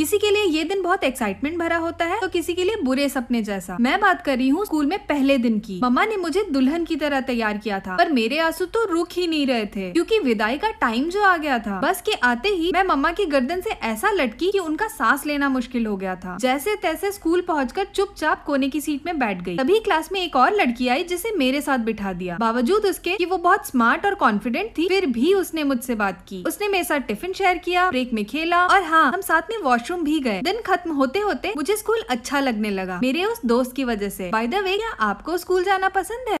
किसी के लिए ये दिन बहुत एक्साइटमेंट भरा होता है तो किसी के लिए बुरे सपने जैसा मैं बात कर रही हूँ स्कूल में पहले दिन की मम्मा ने मुझे दुल्हन की तरह तैयार किया था पर मेरे आंसू तो रुक ही नहीं रहे थे क्योंकि विदाई का टाइम जो आ गया था बस के आते ही मैं मम्मा की गर्दन से ऐसा लटकी कि उनका सांस लेना मुश्किल हो गया था जैसे तैसे स्कूल पहुंचकर चुपचाप कोने की सीट में बैठ गई तभी क्लास में एक और लड़की आई जिसे मेरे साथ बिठा दिया बावजूद उसके कि वो बहुत स्मार्ट और कॉन्फिडेंट थी फिर भी उसने मुझसे बात की उसने मेरे साथ टिफिन शेयर किया ब्रेक में खेला और हाँ हम साथ में वॉशरूम वॉशरूम भी गए दिन खत्म होते होते मुझे स्कूल अच्छा लगने लगा मेरे उस दोस्त की वजह से बाय द वे क्या आपको स्कूल जाना पसंद है